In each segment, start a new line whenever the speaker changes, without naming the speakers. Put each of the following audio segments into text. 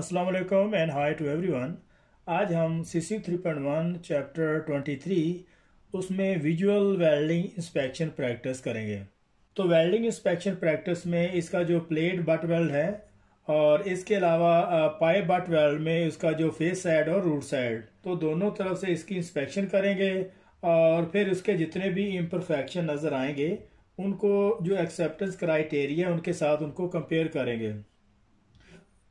अस्सलाम वालेकुम and hi to everyone आज हम C C three point one chapter twenty three उसमें विजुअल वेल्डिंग इंस्पेक्शन प्रैक्टिस करेंगे तो वेल्डिंग इंस्पेक्शन प्रैक्टिस में इसका जो प्लेट बट वेल्ड है और इसके अलावा पाइप बट वेल्ड में इसका जो फेस साइड और रूट साइड तो दोनों तरफ से इसकी इंस्पेक्शन करेंगे और फिर उसके जितने भी इम्परफेक्शन नज़र आएंगे उनको जो एक्सेप्टेंस क्राइटेरिया उनके साथ उनको कंपेयर करेंगे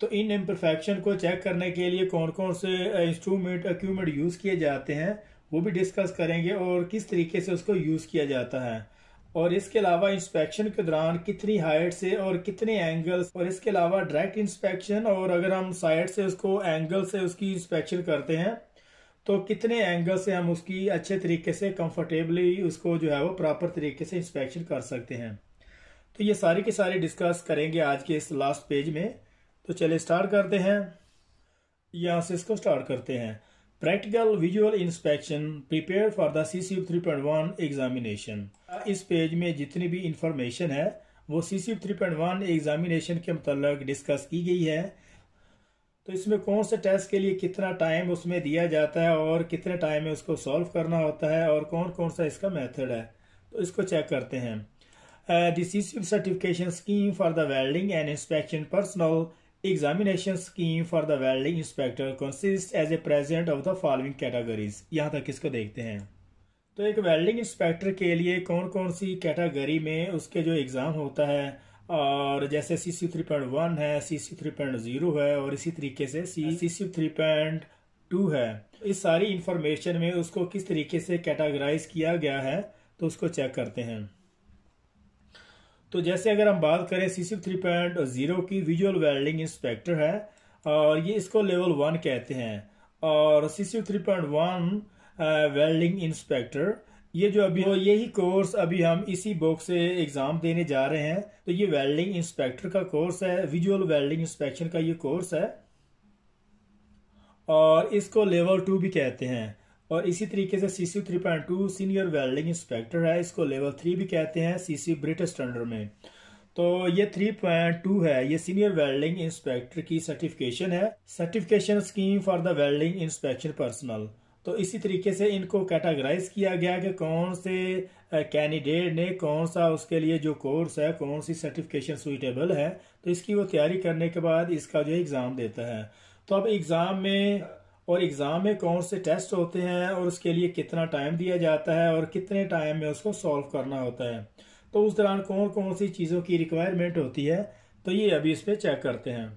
तो इन इम्परफेक्शन को चेक करने के लिए कौन कौन से इंस्ट्रूमेंट एक्यूमेंट यूज़ किए जाते हैं वो भी डिस्कस करेंगे और किस तरीके से उसको यूज़ किया जाता है और इसके अलावा इंस्पेक्शन के दौरान कितनी हाइट से और कितने एंगल्स और इसके अलावा डायरेक्ट इंस्पेक्शन और अगर हम साइड से उसको एंगल से उसकी इंस्पेक्शन करते हैं तो कितने एंगल से हम उसकी अच्छे तरीके से कंफर्टेबली उसको जो है वो प्रॉपर तरीके से इंस्पेक्शन कर सकते हैं तो ये सारी के सारी डिस्कस करेंगे आज के इस लास्ट पेज में तो चलिए स्टार्ट करते हैं यहां से इसको स्टार्ट करते हैं practical visual inspection prepare for the C C three point one examination इस पेज में जितनी भी इंफॉर्मेशन है वो C C three point one examination के मतलब डिस्कस की गई है तो इसमें कौन से टेस्ट के लिए कितना टाइम उसमें दिया जाता है और कितने टाइम में उसको सॉल्व करना होता है और कौन कौन सा इसका मेथड है तो इसको चेक करते हैं decisive certification scheme for the welding and inspection personnel examination scheme for the welding inspector consist as a present of the following categories यहाँ तक इसको देखते हैं तो एक वेल्डिंग इंस्पेक्टर के लिए कौन कौन सी कैटेगरी में उसके जो एग्ज़ाम होता है और जैसे C C three point one है C C three point zero है और इसी तरीके से C C C three point two है इस सारी इंफॉर्मेशन में उसको किस तरीके से कैटागराइज किया गया है तो उसको चेक करते हैं तो जैसे अगर हम बात करें C C three point zero की विजुअल वेल्डिंग इंस्पेक्टर है और ये इसको लेवल वन कहते हैं और C C three point one welding inspector ये जो अभी तो यही कोर्स अभी हम इसी बॉक से एग्ज़ाम देने जा रहे हैं तो ये वेल्डिंग इंस्पेक्टर का कोर्स है विजुअल वेल्डिंग इंस्पेक्शन का ये कोर्स है और इसको लेवल टू भी कहते हैं और इसी तरीके से C C three point two senior welding inspector है इसको लेवल थ्री भी कहते हैं सी सी ब्रिटिश स्टैंडर्ड में तो ये थ्री पॉइंट टू है ये सीनियर वेल्डिंग इंस्पेक्टर की सर्टिफिकेशन है certification scheme for the welding inspection personnel तो इसी तरीके से इनको कैटेगराइज किया गया कि कौन से कैंडिडेट ने कौन सा उसके लिए जो कोर्स है कौन सी सर्टिफिकेशन सुइटेबल है तो इसकी वो तैयारी करने के बाद इसका जो एग्ज़ाम देता है तो अब एग्ज़ाम में और एग्ज़ाम में कौन से टेस्ट होते हैं और उसके लिए कितना टाइम दिया जाता है और कितने टाइम में उसको सॉल्व करना होता है तो उस दौरान कौन कौन सी चीज़ों की रिक्वायरमेंट होती है तो ये अभी इस पर चेक करते हैं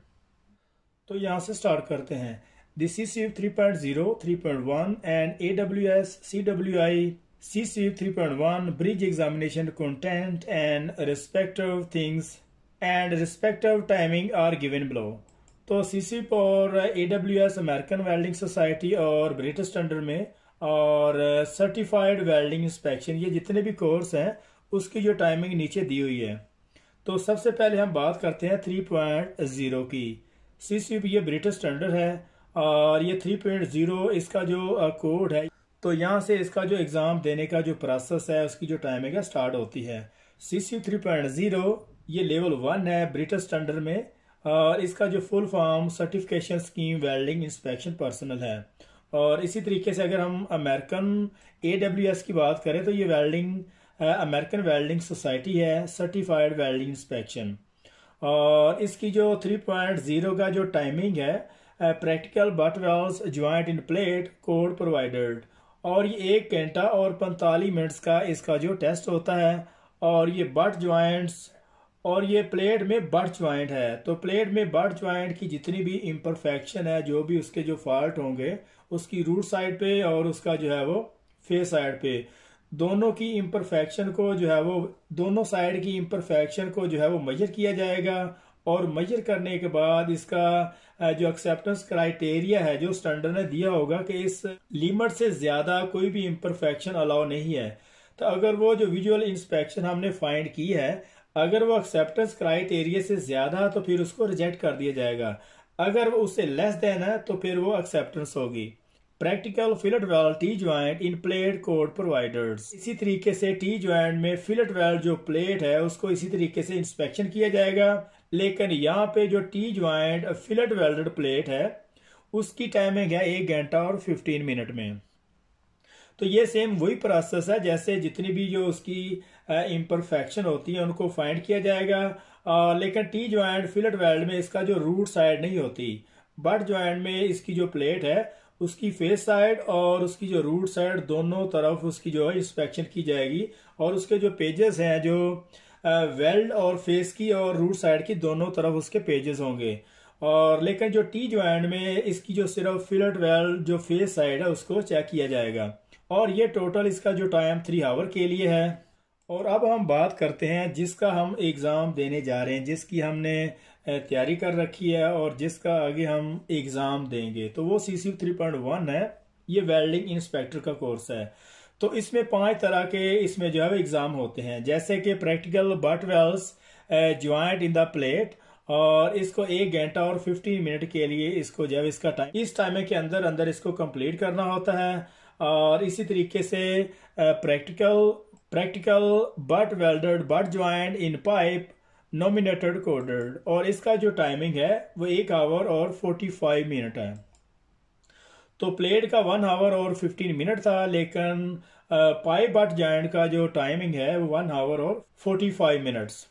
तो यहाँ से स्टार्ट करते हैं this C C three point zero three point one and A W S C W I C C three point one bridge examination content and respective things and respective timing are given below तो सीसीप और A W S American welding society और British standard में और certified welding inspection ये जितने भी course हैं उसकी जो टाइमिंग नीचे दी हुई है तो सबसे पहले हम बात करते हैं थ्री पॉइंट ज़ीरो की सी सी ये ब्रिटिश स्टैंडर्ड है और ये थ्री पॉइंट ज़ीरो इसका जो कोड है तो यहाँ से इसका जो एग्ज़ाम देने का जो प्रोसेस है उसकी जो टाइमिंग है स्टार्ट होती है C C three point zero ये लेवल वन है ब्रिटिश स्टैंडर्ड में और इसका जो full form certification scheme welding inspection personnel है और इसी तरीके से अगर हम अमेरिकन ए डब्ल्यू एस की बात करें तो ये वेल्डिंग अमेरिकन वेल्डिंग सोसाइटी है सर्टिफाइड वेल्डिंग इंस्पेक्शन और इसकी जो 3.0 का जो टाइमिंग है practical butt welds joint in plate code provided और ये एक घंटा और पैंतालीस मिनट्स का इसका जो टेस्ट होता है और ये बट ज्वाइंट्स और ये प्लेट में बर्ड ज्वाइंट है तो प्लेट में बर्ड ज्वाइंट की जितनी भी इम्परफेक्शन है जो भी उसके जो फॉल्ट होंगे उसकी रूट साइड पे और उसका जो है वो फेस साइड पे दोनों की इम्परफेक्शन को जो है वो दोनों साइड की इम्परफेक्शन को जो है वो मेजर किया जाएगा और मेजर करने के बाद इसका जो एक्सेप्टेंस क्राइटेरिया है जो स्टैंडर्ड ने दिया होगा कि इस लिमिट से ज्यादा कोई भी इम्परफेक्शन अलाउ नहीं है तो अगर वो जो विजुअल इंस्पेक्शन हमने फाइंड की है अगर वो एक्सेप्टेंस क्राइटेरिया से ज्यादा है तो फिर उसको रिजेक्ट कर दिया जाएगा अगर वो उससे लेस देन है तो फिर वो एक्सेप्टेंस होगी practical fillet weld T joint in plate code providers इसी तरीके से टी ज्वाइंट में फिलट वेल जो प्लेट है उसको इसी तरीके से इंस्पेक्शन किया जाएगा लेकिन यहाँ पे जो T joint fillet welded plate है उसकी टाइमिंग है एक घंटा और फिफ्टीन मिनट में तो ये सेम वही प्रोसेस है जैसे जितनी भी जो उसकी इम्परफेक्शन होती है उनको फाइंड किया जाएगा आ, लेकिन टी ज्वाइंट फिलट वेल्ड में इसका जो रूट साइड नहीं होती बट ज्वाइंट में इसकी जो प्लेट है उसकी फेस साइड और उसकी जो रूट साइड दोनों तरफ उसकी जो है इंस्पेक्शन की जाएगी और उसके जो पेजेस हैं जो वेल्ड और फेस की और रूट साइड की दोनों तरफ उसके पेजेस होंगे और लेकिन जो टी ज्वाइंट में इसकी जो सिर्फ फिलट वेल्ड जो फेस साइड है उसको चेक किया जाएगा और ये टोटल इसका जो टाइम थ्री आवर के लिए है और अब हम बात करते हैं जिसका हम एग्ज़ाम देने जा रहे हैं जिसकी हमने तैयारी कर रखी है और जिसका आगे हम एग्ज़ाम देंगे तो वो C C three point one है ये वेल्डिंग इंस्पेक्टर का कोर्स है तो इसमें पांच तरह के इसमें जो है एग्ज़ाम होते हैं जैसे कि practical butt welds joint in the plate और इसको एक घंटा और फिफ्टी मिनट के लिए इसको जो है इसका टाइम इस टाइम के अंदर अंदर इसको कंप्लीट करना होता है और इसी तरीके से practical practical butt welded butt joint in pipe nominated coded और इसका जो टाइमिंग है वो एक आवर और फोर्टी फाइव मिनट है तो प्लेट का वन आवर और फिफ्टीन मिनट था लेकिन पाइप बट ज्वाइंट का जो टाइमिंग है वो वन आवर और फोर्टी फाइव मिनट्स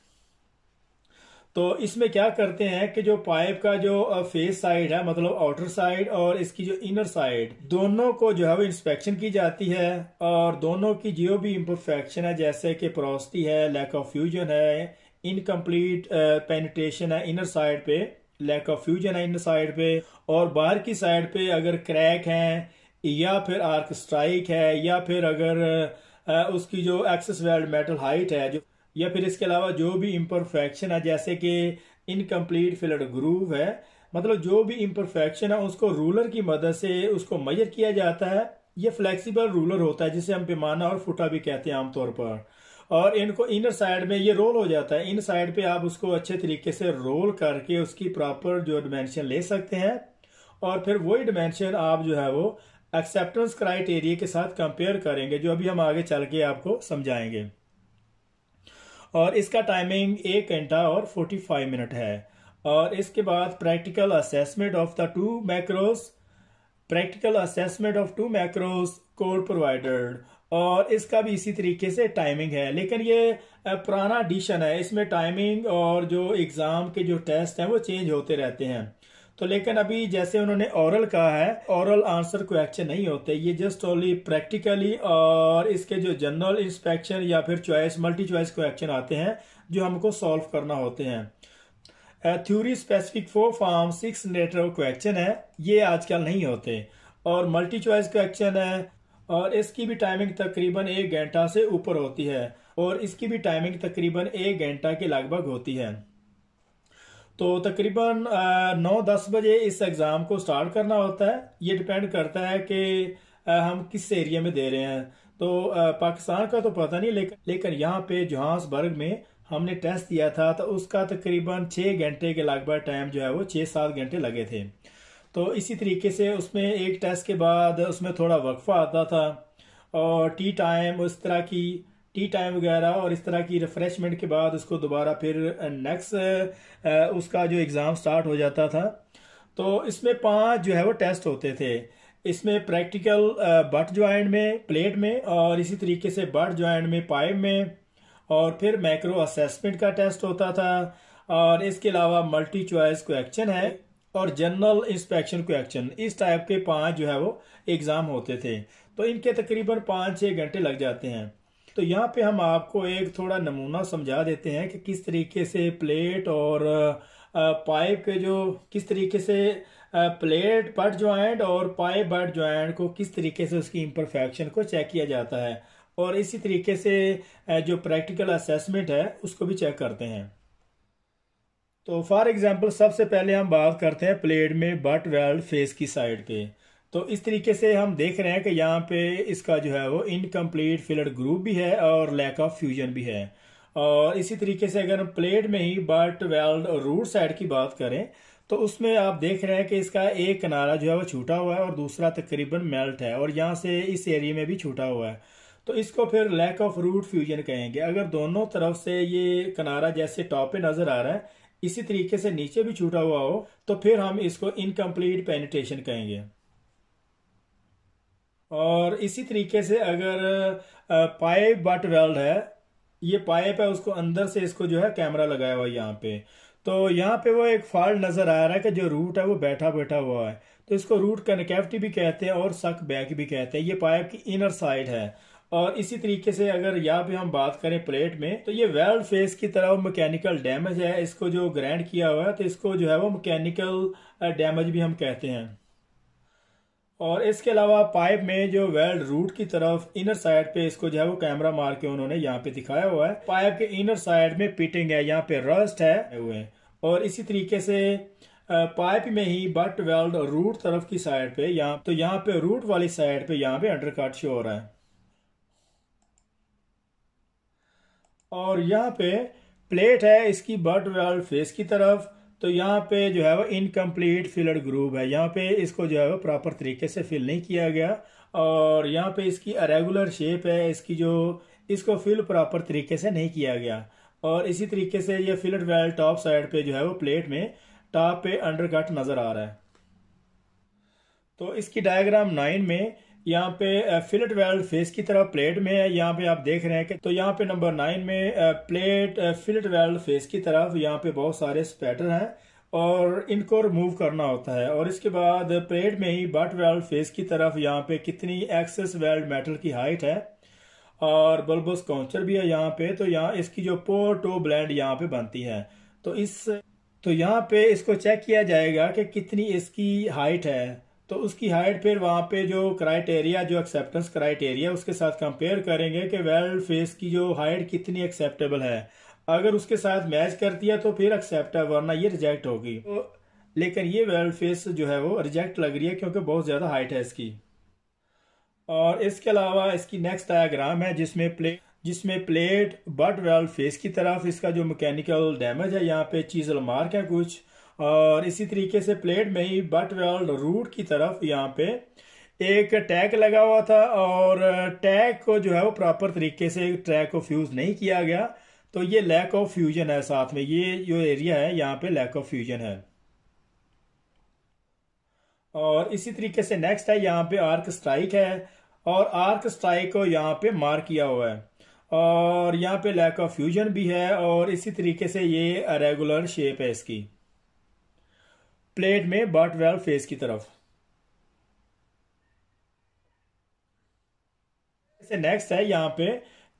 तो इसमें क्या करते हैं कि जो पाइप का जो फेस साइड है मतलब आउटर साइड और इसकी जो इनर साइड दोनों को जो है वो इंस्पेक्शन की जाती है और दोनों की जो भी इम्परफेक्शन है जैसे कि प्रोस्टी है लैक ऑफ फ्यूजन है इनकम्प्लीट पेनिट्रेशन है इनर साइड पे लैक ऑफ फ्यूजन है इनर साइड पे और बाहर की साइड पे अगर क्रैक है या फिर आर्क स्ट्राइक है या फिर अगर उसकी जो एक्सेस वेल्ड मेटल हाइट है जो या फिर इसके अलावा जो भी इम्परफेक्शन है जैसे कि इनकम्प्लीट फिलड ग्रूव है मतलब जो भी इम्परफेक्शन है उसको रूलर की मदद से उसको मेजर किया जाता है ये फ्लेक्सिबल रूलर होता है जिसे हम पैमाना और फुटा भी कहते हैं आमतौर पर और इनको इनर साइड में ये रोल हो जाता है इन साइड पे आप उसको अच्छे तरीके से रोल करके उसकी प्रॉपर जो डिमेंशन ले सकते हैं और फिर वही डिमेंशन आप जो है वो एक्सेप्टेंस क्राइटेरिया के साथ कंपेयर करेंगे जो अभी हम आगे चल के आपको समझाएंगे और इसका टाइमिंग एक घंटा और फोर्टी फाइव मिनट है और इसके बाद practical assessment of the two macros practical assessment of two macros code provided और इसका भी इसी तरीके से टाइमिंग है लेकिन ये पुराना एडिशन है इसमें टाइमिंग और जो एग्ज़ाम के जो टेस्ट हैं वो चेंज होते रहते हैं तो लेकिन अभी जैसे उन्होंने ओरल कहा है ओरल आंसर क्वेश्चन नहीं होते ये जस्ट ओनली प्रैक्टिकली और इसके जो जनरल इंस्पेक्शन या फिर चॉइस मल्टी चॉइस क्वेश्चन आते हैं जो हमको सॉल्व करना होते हैं theory specific four form six नेटर क्वेश्चन है ये आजकल नहीं होते और मल्टी चॉइस क्वेश्चन है और इसकी भी टाइमिंग तकरीबन एक घंटा से ऊपर होती है और इसकी भी टाइमिंग तकरीबन एक घंटा के लगभग होती है तो तकरीबन नौ दस बजे इस एग्ज़ाम को स्टार्ट करना होता है ये डिपेंड करता है कि हम किस एरिया में दे रहे हैं तो पाकिस्तान का तो पता नहीं लेकिन लेकिन यहाँ पे जोहान्सबर्ग में हमने टेस्ट दिया था तो उसका तकरीबन छः घंटे के लगभग टाइम जो है वो छः सात घंटे लगे थे तो इसी तरीके से उसमें एक टेस्ट के बाद उसमें थोड़ा वक्फा आता था और टी टाइम उस तरह की टी टाइम वगैरह और इस तरह की रिफ्रेशमेंट के बाद उसको दोबारा फिर नेक्स्ट uh, uh, uh, उसका जो एग्ज़ाम स्टार्ट हो जाता था तो इसमें पांच जो है वो टेस्ट होते थे इसमें प्रैक्टिकल बट जॉइंट में प्लेट में और इसी तरीके से बट जॉइंट में पाइप में और फिर माइक्रो असेसमेंट का टेस्ट होता था और इसके अलावा मल्टी चॉइस को एक्शन है और जनरल इंस्पेक्शन को एक्शन इस टाइप के पांच जो है वो एग्ज़ाम होते थे तो इनके तकरीबन पाँच छः घंटे लग जाते हैं तो यहाँ पे हम आपको एक थोड़ा नमूना समझा देते हैं कि किस तरीके से प्लेट और पाइप के जो किस तरीके से प्लेट बट ज्वाइंट और पाइप बट ज्वाइंट को किस तरीके से उसकी इम्परफेक्शन को चेक किया जाता है और इसी तरीके से जो प्रैक्टिकल असेसमेंट है उसको भी चेक करते हैं तो फॉर एग्जांपल सबसे पहले हम बात करते हैं प्लेट में बट वेल्ड फेस की साइड पे तो इस तरीके से हम देख रहे हैं कि यहाँ पे इसका जो है वो इनकम्प्लीट फिलड ग्रुप भी है और लैक ऑफ फ्यूजन भी है और इसी तरीके से अगर हम प्लेट में ही बट वेल्ड और रूट साइड की बात करें तो उसमें आप देख रहे हैं कि इसका एक किनारा जो है वो छूटा हुआ है और दूसरा तकरीबन मेल्ट है और यहाँ से इस एरिए में भी छूटा हुआ है तो इसको फिर लैक ऑफ रूट फ्यूजन कहेंगे अगर दोनों तरफ से ये किनारा जैसे टॉप पे नजर आ रहा है इसी तरीके से नीचे भी छूटा हुआ हो तो फिर हम इसको इनकम्प्लीट पेनिटेशन कहेंगे और इसी तरीके से अगर पाइप बट वेल्ड है ये पाइप है उसको अंदर से इसको जो है कैमरा लगाया हुआ है यहाँ पे तो यहाँ पे वो एक फॉल्ट नज़र आ रहा है कि जो रूट है वो बैठा बैठा हुआ है तो इसको रूट कनेक्टिविटी भी कहते हैं और सक बैक भी कहते हैं ये पाइप की इनर साइड है और इसी तरीके से अगर यहाँ पे हम बात करें प्लेट में तो ये वेल्ड फेस की तरह मैकेनिकल डैमेज है इसको जो ग्रैंड किया हुआ है तो इसको जो है वो मैकेनिकल डैमेज भी हम कहते हैं और इसके अलावा पाइप में जो वेल्ड रूट की तरफ इनर साइड पे इसको जो है वो कैमरा मार के उन्होंने यहाँ पे दिखाया हुआ है पाइप के इनर साइड में पीटिंग है यहाँ पे रस्ट है हुए और इसी तरीके से पाइप में ही बट वेल्ड रूट तरफ की साइड पे यहाँ तो यहाँ पे रूट वाली साइड पे यहाँ पे अंडर कट शो हो रहा है और यहाँ पे प्लेट है इसकी बट वेल्ड फेस की तरफ तो यहाँ पे जो है वो इनकम्प्लीट फिलड ग्रूव है यहाँ पे इसको जो है वो प्रॉपर तरीके से फिल नहीं किया गया और यहाँ पे इसकी अरेगुलर शेप है इसकी जो इसको फिल प्रॉपर तरीके से नहीं किया गया और इसी तरीके से ये फिलड वेल टॉप साइड पे जो है वो प्लेट में टॉप पे अंडरकट नज़र आ रहा है तो इसकी डायग्राम नाइन में यहाँ पे फिलेट वेल फेस की तरह प्लेट में है यहाँ पे आप देख रहे हैं कि तो यहाँ पे नंबर नाइन में प्लेट फिलेट वेल फेस की तरफ यहाँ पे बहुत सारे स्पैटर हैं और इनको रिमूव करना होता है और इसके बाद प्लेट में ही बट वेल्ड फेस की तरफ यहाँ पे कितनी एक्सेस वेल्ड मेटल की हाइट है और बल्बस काउंचर भी है यहाँ पे तो यहाँ इसकी जो पोर टो ब्लैंड यहाँ पे बनती है तो इस तो यहाँ पे इसको चेक किया जाएगा कि कितनी इसकी हाइट है तो उसकी हाइट फिर वहां पे जो क्राइटेरिया जो एक्सेप्टेंस क्राइटेरिया उसके साथ कंपेयर करेंगे कि वेल फेस की जो हाइट कितनी एक्सेप्टेबल है अगर उसके साथ मैच करती है तो फिर एक्सेप्ट है वरना ये रिजेक्ट होगी तो लेकिन ये वेल फेस जो है वो रिजेक्ट लग रही है क्योंकि बहुत ज़्यादा हाइट है इसकी और इसके अलावा इसकी नेक्स्ट डायाग्राम है जिसमें प्ले जिसमें प्लेट बट वेल फेस की तरफ इसका जो मैकेनिकल डैमेज है यहाँ पे चीज़ मार्क है कुछ और इसी तरीके से प्लेट में ही बट वर्ल्ड रूट की तरफ यहाँ पे एक टैग लगा हुआ था और टैग को जो है वो प्रॉपर तरीके से ट्रैक को फ्यूज़ नहीं किया गया तो ये लैक ऑफ फ्यूजन है साथ में ये जो एरिया है यहाँ पे लैक ऑफ फ्यूजन है और इसी तरीके से नेक्स्ट है यहाँ पे आर्क स्ट्राइक है और आर्क स्ट्राइक को यहाँ पे मार्क किया हुआ है और यहाँ पे लैक ऑफ फ्यूजन भी है और इसी तरीके से ये रेगुलर शेप है इसकी प्लेट में बट वेल फेस की तरफ नेक्स्ट है यहाँ पे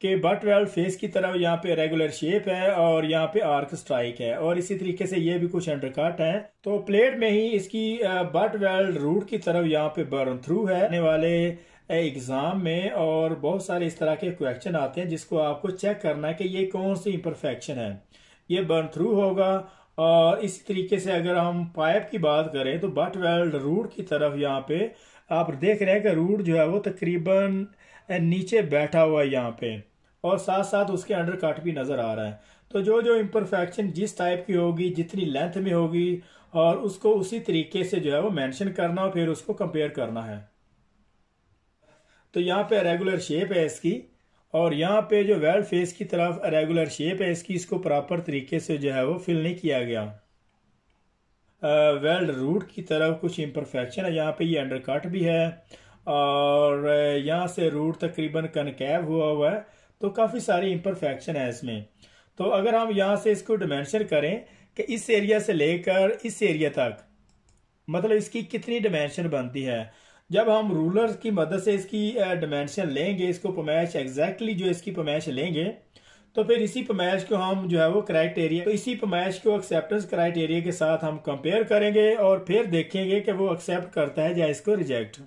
कि बट वेल फेस की तरफ यहाँ पे रेगुलर शेप है और यहाँ पे आर्क स्ट्राइक है और इसी तरीके से ये भी कुछ अंडरकट है तो प्लेट में ही इसकी बट वेल रूट की तरफ यहाँ पे बर्न थ्रू है आने वाले एग्जाम में और बहुत सारे इस तरह के क्वेश्चन आते हैं जिसको आपको चेक करना है कि ये कौन सी इम्परफेक्शन है ये बर्न थ्रू होगा और इसी तरीके से अगर हम पाइप की बात करें तो बट वेल्ड रूट की तरफ यहाँ पे आप देख रहे हैं कि रूट जो है वो तकरीबन नीचे बैठा हुआ है यहाँ पे और साथ साथ उसके अंडर कट भी नज़र आ रहा है तो जो जो इम्परफेक्शन जिस टाइप की होगी जितनी लेंथ में होगी और उसको उसी तरीके से जो है वो मैंशन करना और फिर उसको कंपेयर करना है तो यहाँ पे रेगुलर शेप है इसकी और यहाँ पे जो वेल फेस की तरफ रेगुलर शेप है इसकी इसको प्रॉपर तरीके से जो है वो फिल नहीं किया गया वेल्ड uh, रूट की तरफ कुछ इम्परफेक्शन है यहाँ पे ये अंडर कट भी है और यहाँ से रूट तकरीबन कनकेव हुआ हुआ है तो काफ़ी सारी इम्परफेक्शन है इसमें तो अगर हम यहाँ से इसको डिमेंशन करें कि इस एरिया से लेकर इस एरिया तक मतलब इसकी कितनी डिमेंशन बनती है जब हम रूलर्स की मदद से इसकी डिमेंशन लेंगे इसको पमैश एग्जैक्टली जो इसकी पमैश लेंगे तो फिर इसी पमैश को हम जो है वो क्राइटेरिया तो इसी पमैश को एक्सेप्टेंस क्राइटेरिया के साथ हम कंपेयर करेंगे और फिर देखेंगे कि वो एक्सेप्ट करता है या इसको रिजेक्ट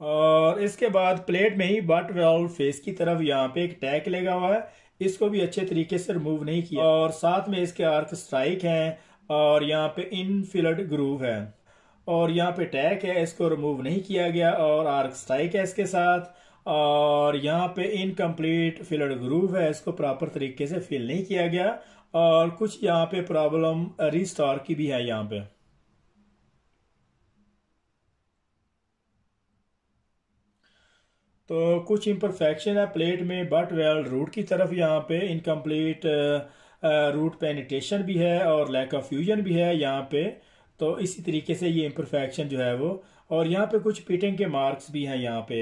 और इसके बाद प्लेट में ही बट वाउल फेस की तरफ यहाँ पे एक टैग लगा हुआ है इसको भी अच्छे तरीके से रिमूव नहीं किया और साथ में इसके आर्क स्ट्राइक हैं और यहाँ पे इनफिलड ग्रूव है और यहाँ पे टैक है इसको रिमूव नहीं किया गया और आर्क स्ट्राइक है इसके साथ और यहाँ पे इनकम्प्लीट फिलड ग्रूव है इसको प्रॉपर तरीके से फिल नहीं किया गया और कुछ यहाँ पे प्रॉब्लम रिस्टोर की भी है यहाँ पे तो कुछ इम्परफेक्शन है प्लेट में बट वेल रूट की तरफ यहाँ पे इनकम्प्लीट रूट पेनिटेशन भी है और लैक ऑफ फ्यूजन भी है यहाँ पे तो इसी तरीके से ये इम्परफेक्शन जो है वो और यहाँ पे कुछ फिटिंग के मार्क्स भी हैं यहाँ पे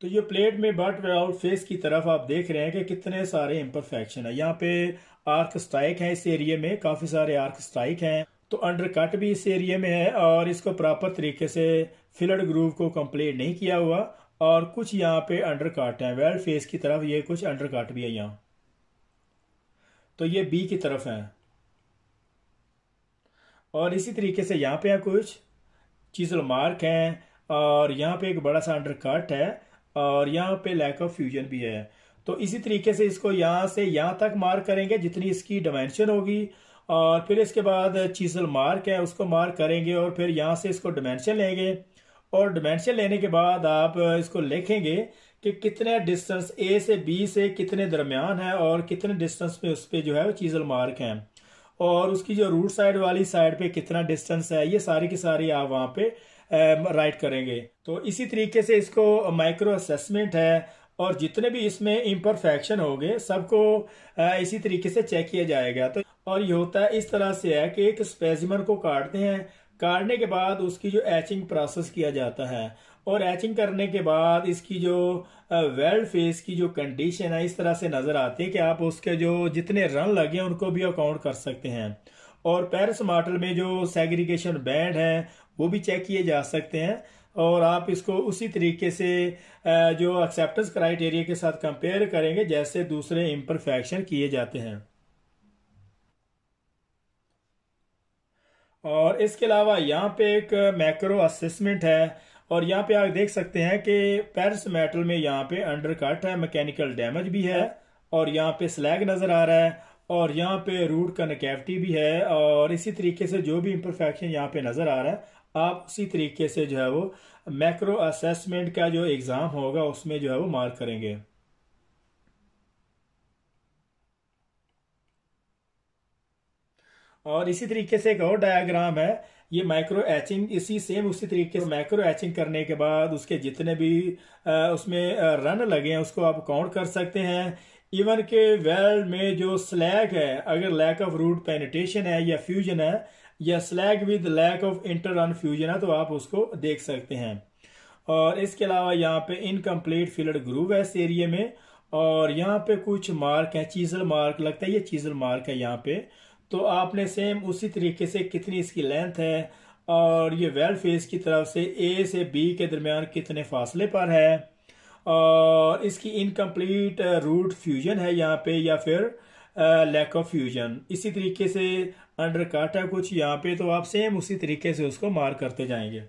तो ये प्लेट में बट वेल फेस की तरफ आप देख रहे हैं कि कितने सारे इम्परफेक्शन है यहाँ पे आर्क स्ट्राइक है इस एरिए में काफ़ी सारे आर्क स्ट्राइक हैं तो अंडर कट भी इस एरिए में है और इसको प्रॉपर तरीके से फिलड ग्रूव को कंप्लीट नहीं किया हुआ और कुछ यहाँ पे अंडर काट वेल फेस की तरफ ये कुछ अंडर भी है यहाँ तो ये बी की तरफ है और इसी तरीके से यहाँ पे है कुछ चीजल मार्क है और यहाँ पे एक बड़ा सा अंडर है और यहाँ पे लैक ऑफ फ्यूजन भी है तो इसी तरीके से इसको यहाँ से यहाँ तक मार्क करेंगे जितनी इसकी डायमेंशन होगी और फिर इसके बाद चीजल मार्क है उसको मार्क करेंगे और फिर यहाँ से इसको डायमेंशन लेंगे और डिमेंशन लेने के बाद आप इसको लिखेंगे कि कितने डिस्टेंस ए से बी से कितने दरमियान है और कितने डिस्टेंस में उस पर जो है वो चीज़ल मार्क है और उसकी जो रूट साइड वाली साइड पे कितना डिस्टेंस है ये सारी की सारी आप वहां पे राइट करेंगे तो इसी तरीके से इसको माइक्रो असेसमेंट है और जितने भी इसमें इम्परफेक्शन हो गए सबको इसी तरीके से चेक किया जाएगा तो और ये होता है इस तरह से है कि एक स्पेसिमन को काटते हैं काटने के बाद उसकी जो एचिंग प्रोसेस किया जाता है और एचिंग करने के बाद इसकी जो वेल्ड फेस की जो कंडीशन है इस तरह से नज़र आती है कि आप उसके जो जितने रन लगे उनको भी अकाउंट कर सकते हैं और पेरिस मॉडल में जो सेग्रीगेशन बैंड हैं वो भी चेक किए जा सकते हैं और आप इसको उसी तरीके से जो एक्सेप्टेंस क्राइटेरिया के साथ कंपेयर करेंगे जैसे दूसरे इम्परफेक्शन किए जाते हैं और इसके अलावा यहाँ पे एक मैक्रो असेसमेंट है और यहाँ पे आप देख सकते हैं कि पेरिस मेटल में यहाँ पे अंडर कट है मैकेनिकल डैमेज भी है और यहाँ पे स्लैग नज़र आ रहा है और यहाँ पे रूट कनेक्टिविटी भी है और इसी तरीके से जो भी इम्परफेक्शन यहाँ पे नज़र आ रहा है आप उसी तरीके से जो है वो मैक्रो असेसमेंट का जो एग्ज़ाम होगा उसमें जो है वो मार्क करेंगे और इसी तरीके से एक और डायाग्राम है ये माइक्रो एचिंग इसी सेम उसी तरीके से माइक्रो एचिंग करने के बाद उसके जितने भी आ, उसमें रन लगे हैं उसको आप काउंट कर सकते हैं इवन के वेल्ड में जो स्लैग है अगर लैक ऑफ रूट पेनिटेशन है या फ्यूजन है या slag with lack of inter run fusion है तो आप उसको देख सकते हैं और इसके अलावा यहाँ पे इनकम्प्लीट फिलड ग्रूव है इस एरिए में और यहाँ पे कुछ मार्क है चीजल मार्क लगता है ये चीजल मार्क है यहाँ पे तो आपने सेम उसी तरीके से कितनी इसकी लेंथ है और ये वेल फेस की तरफ से ए से बी के दरमियान कितने फासले पर है और इसकी इनकम्प्लीट रूट फ्यूजन है यहाँ पे या फिर लैक ऑफ फ्यूजन इसी तरीके से अंडर काट है कुछ यहाँ पे तो आप सेम उसी तरीके से उसको मार करते जाएंगे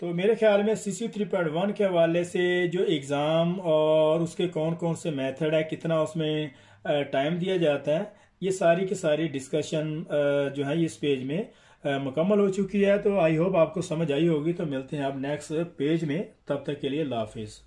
तो मेरे ख्याल में C C three point one के हवाले से जो एग्ज़ाम और उसके कौन कौन से मेथड है कितना उसमें टाइम uh, दिया जाता है ये सारी की सारी डिस्कशन जो है इस पेज में मुकम्मल हो चुकी है तो आई होप आपको समझ आई होगी तो मिलते हैं आप नेक्स्ट पेज में तब तक के लिए लाफिज़